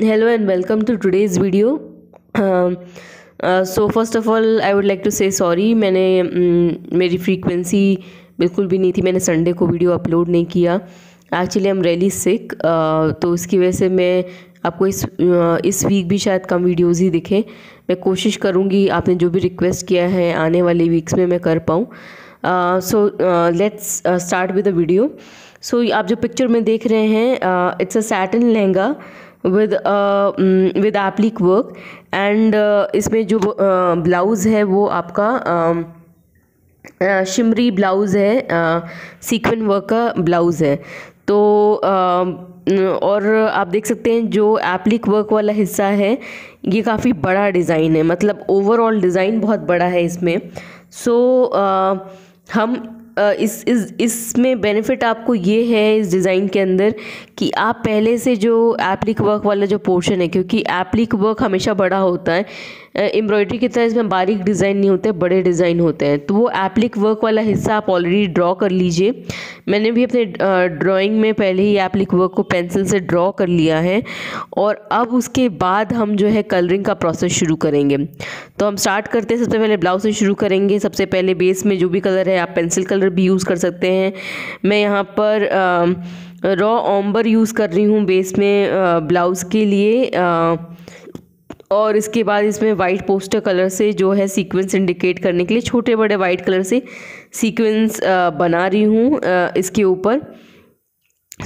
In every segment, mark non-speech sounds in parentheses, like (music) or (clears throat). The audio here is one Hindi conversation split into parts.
hello and welcome to today's video so first of all I would like to say sorry मैंने mm, मेरी फ्रीक्वेंसी बिल्कुल भी नहीं थी मैंने संडे को वीडियो अपलोड नहीं किया एक्चुअली आई एम रेली सिक तो उसकी वजह से मैं आपको इस uh, इस वीक भी शायद कम वीडियोज़ ही दिखें मैं कोशिश करूँगी आपने जो भी रिक्वेस्ट किया है आने वाले वीक्स में मैं कर पाऊँ so let's start with the video so आप जो पिक्चर में देख रहे हैं it's a satin lehenga with with applique work and इसमें जो ब्लाउज़ uh, है वो आपका शिमरी um, ब्लाउज़ uh, है सीक्वेंट वर्क का ब्लाउज़ है तो um, और आप देख सकते हैं जो एप्लिक वर्क वाला हिस्सा है ये काफ़ी बड़ा डिज़ाइन है मतलब ओवरऑल डिज़ाइन बहुत बड़ा है इसमें सो so, uh, हम इस इस इसमें बेनिफिट आपको ये है इस डिज़ाइन के अंदर कि आप पहले से जो एप्लिक वर्क वाला जो पोर्शन है क्योंकि एप्लिक वर्क हमेशा बड़ा होता है एम्ब्रॉयडरी की तरह इसमें बारीक डिज़ाइन नहीं होते बड़े डिज़ाइन होते हैं तो वो एप्लिक वर्क वाला हिस्सा आप ऑलरेडी ड्रॉ कर लीजिए मैंने भी अपने ड्राइंग में पहले ही एप्लिक वर्क को पेंसिल से ड्रॉ कर लिया है और अब उसके बाद हम जो है कलरिंग का प्रोसेस शुरू करेंगे तो हम स्टार्ट करते हैं सबसे पहले ब्लाउज से शुरू करेंगे सबसे पहले बेस में जो भी कलर है आप पेंसिल कलर भी यूज़ कर सकते हैं मैं यहाँ पर रॉ ओम्बर यूज़ कर रही हूँ बेस में ब्लाउज़ के लिए आ, और इसके बाद इसमें वाइट पोस्टर कलर से जो है सीक्वेंस इंडिकेट करने के लिए छोटे बड़े वाइट कलर से सीक्वेंस बना रही हूँ इसके ऊपर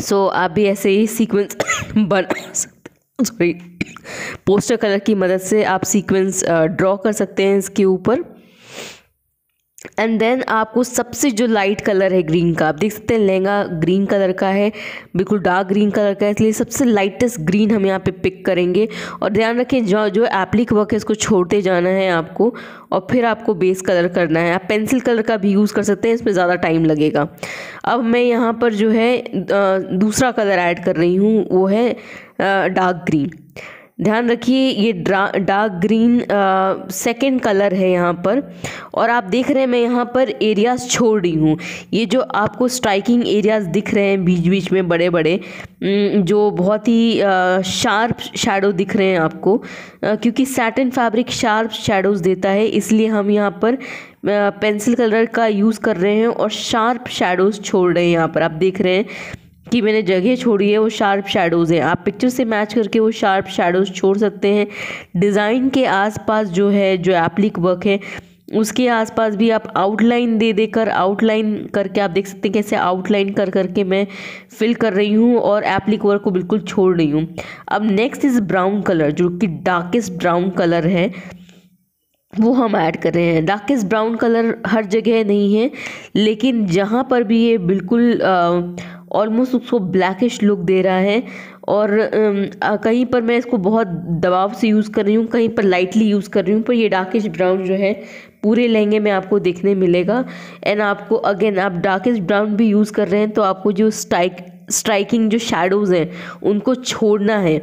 सो आप भी ऐसे ही सीक्वेंस बना सकते सॉरी पोस्टर कलर की मदद से आप सीक्वेंस ड्रॉ कर सकते हैं इसके ऊपर एंड देन आपको सबसे जो लाइट कलर है ग्रीन का आप देख सकते हैं लहंगा ग्रीन कलर का है बिल्कुल डार्क ग्रीन कलर का है इसलिए सबसे लाइटेस्ट ग्रीन हम यहाँ पे पिक करेंगे और ध्यान रखें जो जो एप्लिक वर्क है इसको छोड़ते जाना है आपको और फिर आपको बेस कलर करना है आप पेंसिल कलर का भी यूज़ कर सकते हैं इसमें ज़्यादा टाइम लगेगा अब मैं यहाँ पर जो है दूसरा कलर ऐड कर रही हूँ वो है डार्क ग्रीन ध्यान रखिए ये डार्क ग्रीन सेकंड कलर है यहाँ पर और आप देख रहे हैं मैं यहाँ पर एरियाज़ छोड़ रही हूँ ये जो आपको स्ट्राइकिंग एरियाज़ दिख रहे हैं बीच बीच में बड़े बड़े जो बहुत ही शार्प शेडो दिख रहे हैं आपको क्योंकि सैटन फैब्रिक शार्प शेडोज़ देता है इसलिए हम यहाँ पर पेंसिल कलर का यूज़ कर रहे हैं और शार्प शेडोज़ छोड़ रहे हैं यहाँ पर आप देख रहे हैं कि मैंने जगह छोड़ी है वो शार्प शेडोज़ हैं आप पिक्चर से मैच करके वो शार्प शेडोज़ छोड़ सकते हैं डिज़ाइन के आसपास जो है जो एप्लिक वर्क है उसके आसपास भी आप आउटलाइन दे देकर आउटलाइन करके आप देख सकते हैं कैसे आउटलाइन कर करके मैं फिल कर रही हूँ और एप्लिक वर्क को बिल्कुल छोड़ रही हूँ अब नेक्स्ट इज़ ब्राउन कलर जो कि डार्केस्ट ब्राउन कलर है वो हम ऐड कर रहे हैं डार्केस्ट ब्राउन कलर हर जगह नहीं है लेकिन जहाँ पर भी ये बिल्कुल आ, ऑलमोस्ट उसको ब्लैकिश लुक दे रहा है और कहीं पर मैं इसको बहुत दबाव से यूज़ कर रही हूँ कहीं पर लाइटली यूज़ कर रही हूँ पर ये डार्किश ब्राउन जो है पूरे लहंगे में आपको देखने मिलेगा एंड आपको अगेन आप डार्किश ब्राउन भी यूज़ कर रहे हैं तो आपको जो स्टाइक स्ट्राइकिंग जो शेडोज़ हैं उनको छोड़ना है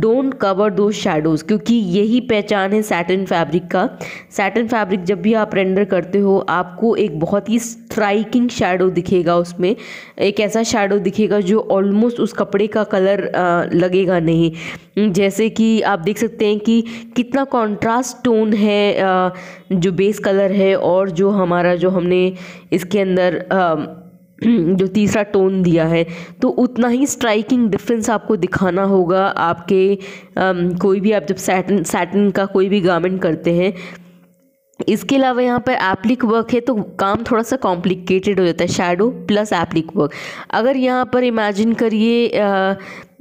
डोंट कवर दो शेडोज़ क्योंकि यही पहचान है सैटन फैब्रिक का सैटन फैब्रिक जब भी आप रेंडर करते हो आपको एक बहुत ही स्ट्राइकिंग शेडो दिखेगा उसमें एक ऐसा शेडो दिखेगा जो ऑलमोस्ट उस कपड़े का कलर लगेगा नहीं जैसे कि आप देख सकते हैं कि कितना कॉन्ट्रास्ट टोन है जो बेस कलर है और जो हमारा जो हमने इसके अंदर आ, (clears throat) जो तीसरा टोन दिया है तो उतना ही स्ट्राइकिंग डिफरेंस आपको दिखाना होगा आपके आम, कोई भी आप जब सैटन सैटन का कोई भी गारमेंट करते हैं इसके अलावा यहाँ पर एप्लिक वर्क है तो काम थोड़ा सा कॉम्प्लिकेटेड हो जाता है शेडो प्लस एप्लिक वर्क अगर यहाँ पर इमेजिन करिए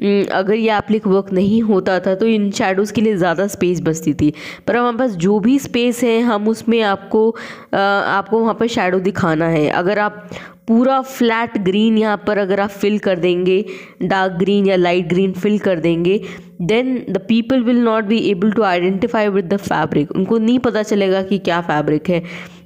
हम्म, अगर ये एप्लिक वर्क नहीं होता था तो इन शेडोज़ के लिए ज़्यादा स्पेस बचती थी पर हमारे पास जो भी स्पेस है हम उसमें आपको आपको वहाँ पर शेडो दिखाना है अगर आप पूरा फ्लैट ग्रीन यहाँ पर अगर आप फिल कर देंगे डार्क ग्रीन या लाइट ग्रीन फिल कर देंगे then the people will not be able to identify with the fabric उनको नहीं पता चलेगा कि क्या फैब्रिक है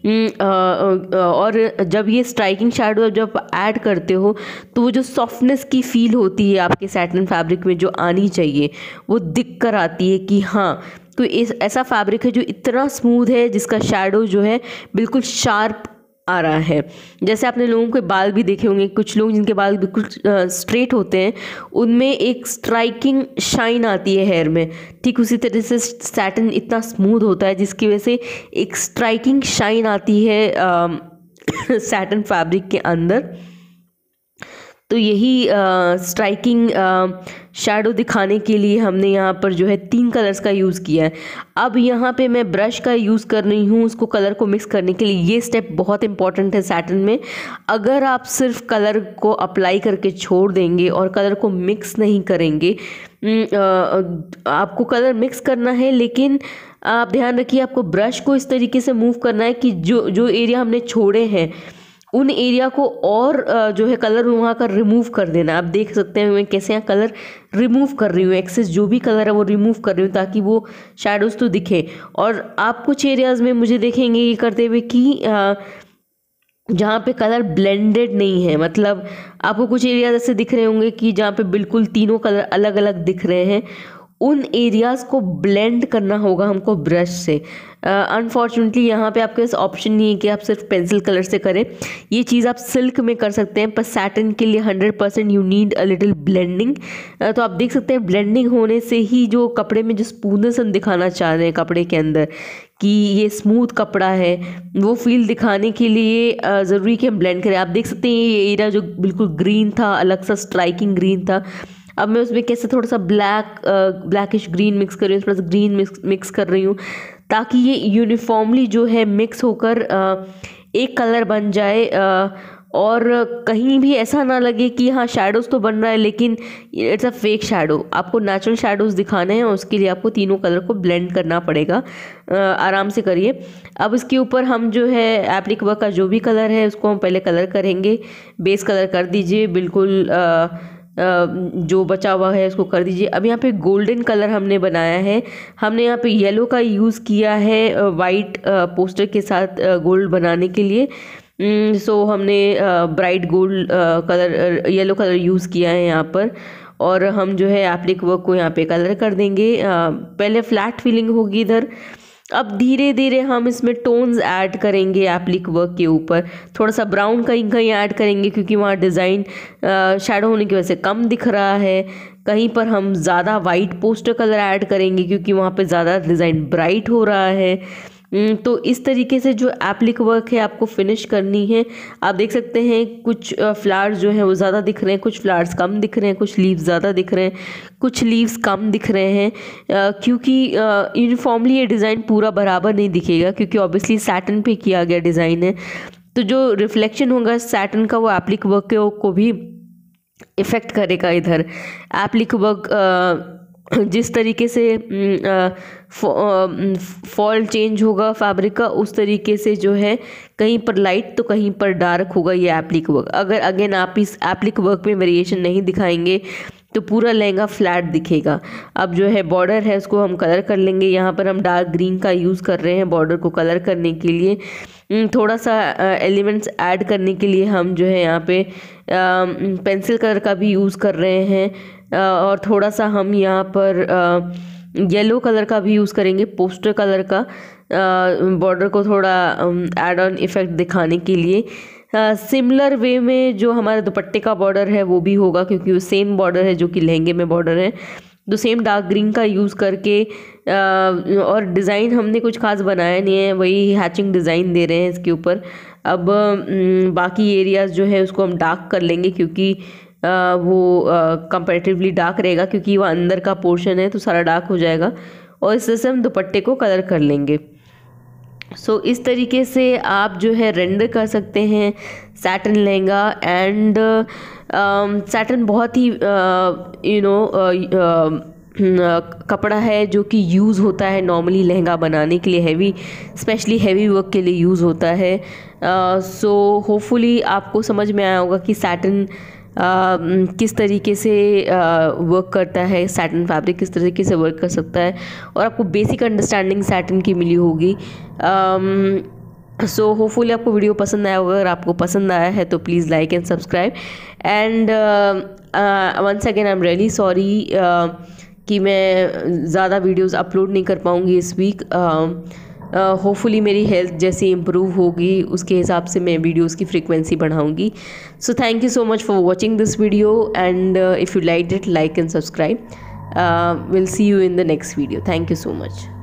हम्म, और जब ये स्ट्राइकिंग शेडो जब ऐड करते हो तो वो जो सॉफ्टनेस की फ़ील होती है आपके सैटन फैब्रिक में जो आनी चाहिए वो दिख कर आती है कि हाँ तो ऐसा फैब्रिक है जो इतना स्मूथ है जिसका शेडो जो है बिल्कुल शार्प आ रहा है जैसे आपने लोगों के बाल भी देखे होंगे कुछ लोग जिनके बाल बिल्कुल स्ट्रेट होते हैं उनमें एक स्ट्राइकिंग शाइन आती है हेयर में ठीक उसी तरह से सैटन इतना स्मूथ होता है जिसकी वजह से एक स्ट्राइकिंग शाइन आती है सैटन फैब्रिक (coughs) के अंदर तो यही स्ट्राइकिंग शेडो दिखाने के लिए हमने यहाँ पर जो है तीन कलर्स का यूज़ किया है अब यहाँ पे मैं ब्रश का यूज़ कर रही हूँ उसको कलर को मिक्स करने के लिए ये स्टेप बहुत इंपॉर्टेंट है सैटन में अगर आप सिर्फ कलर को अप्लाई करके छोड़ देंगे और कलर को मिक्स नहीं करेंगे आपको कलर मिक्स करना है लेकिन आप ध्यान रखिए आपको ब्रश को इस तरीके से मूव करना है कि जो जो एरिया हमने छोड़े हैं उन एरिया को और जो है कलर वहाँ का रिमूव कर देना आप देख सकते हैं मैं कैसे यहाँ कलर रिमूव कर रही हूँ एक्सेस जो भी कलर है वो रिमूव कर रही हूँ ताकि वो शेडोज़ तो दिखे और आप कुछ एरियाज़ में मुझे देखेंगे ये करते हुए कि जहाँ पे कलर ब्लेंडेड नहीं है मतलब आपको कुछ एरियाज ऐसे दिख रहे होंगे कि जहाँ पे बिल्कुल तीनों कलर अलग अलग दिख रहे हैं उन एरियाज़ को ब्लेंड करना होगा हमको ब्रश से अनफॉर्चुनेटली uh, यहाँ पे आपके पास ऑप्शन नहीं है कि आप सिर्फ पेंसिल कलर से करें ये चीज़ आप सिल्क में कर सकते हैं पर सैटन के लिए hundred percent you need a little blending तो आप देख सकते हैं ब्लेंडिंग होने से ही जो कपड़े में जो स्मूथनेस हम दिखाना चाह रहे हैं कपड़े के अंदर कि ये स्मूथ कपड़ा है वो फील दिखाने के लिए ज़रूरी कि हम ब्लेंड करें आप देख सकते हैं ये एरिया जो बिल्कुल ग्रीन था अलग सा स्ट्राइकिंग ग्रीन था अब मैं उसमें कैसे थोड़ा सा ब्लैक ब्लैकिश ग्रीन मिक्स कर रही हूँ थोड़ा सा ग्रीन मिक्स मिक्स कर रही हूँ ताकि ये यूनिफॉर्मली जो है मिक्स होकर एक कलर बन जाए और कहीं भी ऐसा ना लगे कि हाँ शेडोज़ तो बन रहा है लेकिन इट्स अ फेक शेडो आपको नेचुरल शेडोज़ दिखाने हैं उसके लिए आपको तीनों कलर को ब्लेंड करना पड़ेगा आराम से करिए अब इसके ऊपर हम जो है एप्लिक वर्क का जो भी कलर है उसको हम पहले कलर करेंगे बेस कलर कर दीजिए बिल्कुल आ, जो बचा हुआ है उसको कर दीजिए अब यहाँ पे गोल्डन कलर हमने बनाया है हमने यहाँ पे येलो का यूज़ किया है वाइट पोस्टर के साथ गोल्ड बनाने के लिए सो हमने bright gold colour yellow colour use किया है यहाँ पर और हम जो है एप्लिक वर्क को यहाँ पे कलर कर देंगे पहले फ्लैट फीलिंग होगी इधर अब धीरे धीरे हम इसमें टोन्स ऐड करेंगे एप्लिक वर्क के ऊपर थोड़ा सा ब्राउन कहीं कहीं ऐड करेंगे क्योंकि वहाँ डिज़ाइन शेडो होने की वजह से कम दिख रहा है कहीं पर हम ज़्यादा वाइट पोस्टर कलर ऐड करेंगे क्योंकि वहाँ पे ज़्यादा डिज़ाइन ब्राइट हो रहा है हम्म, तो इस तरीके से जो एप्लिक वर्क है आपको फिनिश करनी है आप देख सकते हैं कुछ फ्लावर्स जो हैं वो ज़्यादा दिख रहे हैं कुछ फ्लावर्स कम दिख रहे हैं कुछ लीव्स ज़्यादा दिख रहे हैं कुछ लीव्स कम दिख रहे हैं क्योंकि यूनिफॉर्मली ये डिज़ाइन पूरा बराबर नहीं दिखेगा क्योंकि ऑब्वियसली सैटन पर किया गया डिज़ाइन है तो जो रिफ्लेक्शन होगा सैटन का वो एप्लिक वर्क को भी इफ़ेक्ट करेगा इधर एप्लिक वर्क (clears throat) जिस तरीके से फॉल चेंज होगा फैब्रिक का उस तरीके से जो है कहीं पर लाइट तो कहीं पर डार्क होगा ये एप्लिक वर्क अगर अगेन आप इस एप्लिक वर्क में वेरिएशन नहीं दिखाएंगे तो पूरा लहंगा फ्लैट दिखेगा अब जो है बॉर्डर है उसको हम कलर कर लेंगे यहाँ पर हम डार्क ग्रीन का यूज़ कर रहे हैं बॉर्डर को कलर करने के लिए थोड़ा सा एलिमेंट्स ऐड करने के लिए हम जो है यहाँ पे पेंसिल कलर का भी यूज़ कर रहे हैं और थोड़ा सा हम यहाँ पर येलो कलर का भी यूज़ करेंगे पोस्टर कलर का बॉर्डर को थोड़ा एड ऑन इफ़ेक्ट दिखाने के लिए सिमिलर वे में जो हमारे दुपट्टे का बॉर्डर है वो भी होगा क्योंकि वो सेम बॉर्डर है जो कि लहंगे में बॉर्डर है तो सेम डार्क ग्रीन का यूज़ करके आ, और डिज़ाइन हमने कुछ खास बनाया नहीं है वही हैचिंग डिज़ाइन दे रहे हैं इसके ऊपर अब बाकी एरियाज़ जो है उसको हम डार्क कर लेंगे क्योंकि वो कंपेरेटिवली डार्क रहेगा क्योंकि वह अंदर का पोर्शन है तो सारा डार्क हो जाएगा और इस तरह से हम दुपट्टे को कलर कर लेंगे सो so, इस तरीके से आप जो है रेंडर कर सकते हैं सैटन लहंगा एंड सैटन बहुत ही यू नो कपड़ा है जो कि यूज़ होता है नॉर्मली लहंगा बनाने के लिए हैवी स्पेशली हैवी वर्क के लिए यूज़ होता है सो uh, होपफुली so, आपको समझ में आया होगा कि सैटन किस तरीके से वर्क करता है सैटन फैब्रिक किस तरीके से वर्क कर सकता है और आपको बेसिक अंडरस्टैंडिंग सैटन की मिली होगी सो होपफुली आपको वीडियो पसंद आया होगा अगर आपको पसंद आया है तो please like and subscribe and once again I am really sorry कि मैं ज़्यादा वीडियोस अपलोड नहीं कर पाऊँगी इस वीक uh, होपफुली मेरी हेल्थ जैसी इम्प्रूव होगी उसके हिसाब से मैं वीडियोस की फ्रीक्वेंसी बढ़ाऊंगी so thank you so much for watching this video and if you like it like and subscribe will see you in the next video thank you so much